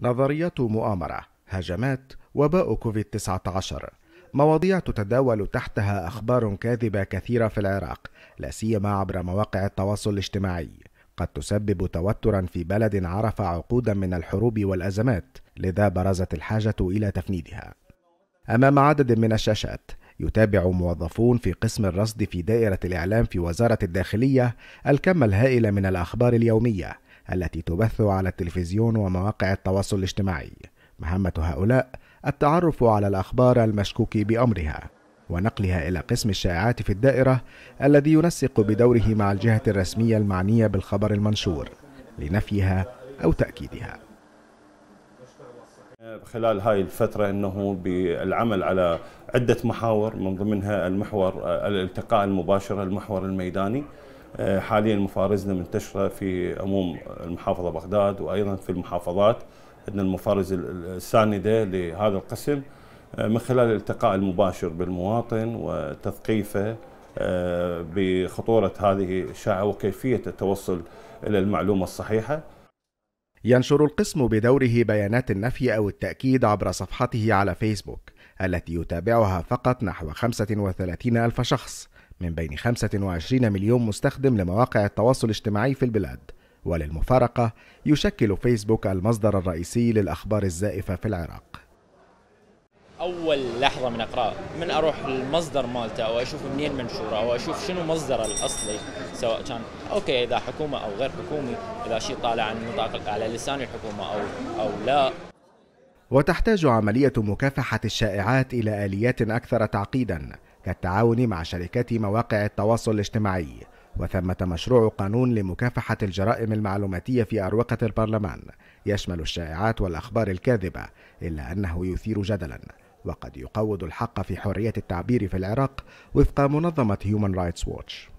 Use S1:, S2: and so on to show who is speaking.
S1: نظريات مؤامرة هجمات وباء كوفيد 19 مواضيع تتداول تحتها أخبار كاذبة كثيرة في العراق لا سيما عبر مواقع التواصل الاجتماعي قد تسبب توترا في بلد عرف عقودا من الحروب والأزمات لذا برزت الحاجة إلى تفنيدها أمام عدد من الشاشات يتابع موظفون في قسم الرصد في دائرة الإعلام في وزارة الداخلية الكم الهائل من الأخبار اليومية التي تبث على التلفزيون ومواقع التواصل الاجتماعي مهمة هؤلاء التعرف على الأخبار المشكوك بأمرها ونقلها إلى قسم الشائعات في الدائرة الذي ينسق بدوره مع الجهة الرسمية المعنية بالخبر المنشور لنفيها أو تأكيدها
S2: خلال هاي الفترة أنه بالعمل على عدة محاور من ضمنها المحور الالتقاء المباشر المحور الميداني آه، حاليا مفارزنا منتشره في عموم المحافظه بغداد وايضا في المحافظات عندنا المفارز السانده لهذا القسم آه، من خلال الالتقاء المباشر بالمواطن وتثقيفه آه، بخطوره هذه الشائعه وكيفيه التوصل الى المعلومه الصحيحه
S1: ينشر القسم بدوره بيانات النفي أو التأكيد عبر صفحته على فيسبوك التي يتابعها فقط نحو 35 ألف شخص من بين 25 مليون مستخدم لمواقع التواصل الاجتماعي في البلاد وللمفارقة يشكل فيسبوك المصدر الرئيسي للأخبار الزائفة في العراق
S3: اول لحظه من اقرا من اروح المصدر مالته او اشوف منين منشوره او اشوف شنو مصدره الاصلي سواء كان اوكي اذا حكومه او غير حكومي اذا شيء طالع عن نطاق على لسان الحكومه او او لا
S1: وتحتاج عمليه مكافحه الشائعات الى اليات اكثر تعقيدا كالتعاون مع شركات مواقع التواصل الاجتماعي وثمة مشروع قانون لمكافحة الجرائم المعلوماتية في أروقة البرلمان يشمل الشائعات والأخبار الكاذبة إلا أنه يثير جدلا وقد يقوض الحق في حرية التعبير في العراق وفق منظمة Human رايتس ووتش